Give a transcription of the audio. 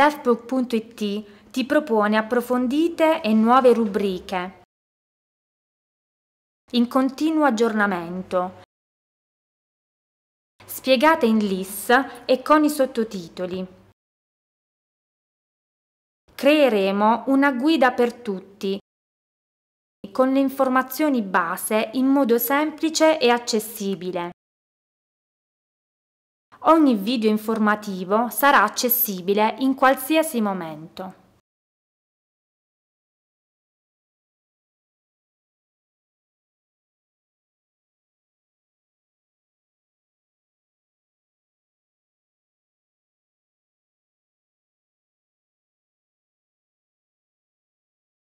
DevBook.it ti propone approfondite e nuove rubriche in continuo aggiornamento, spiegate in LIS e con i sottotitoli. Creeremo una guida per tutti con le informazioni base in modo semplice e accessibile. Ogni video informativo sarà accessibile in qualsiasi momento.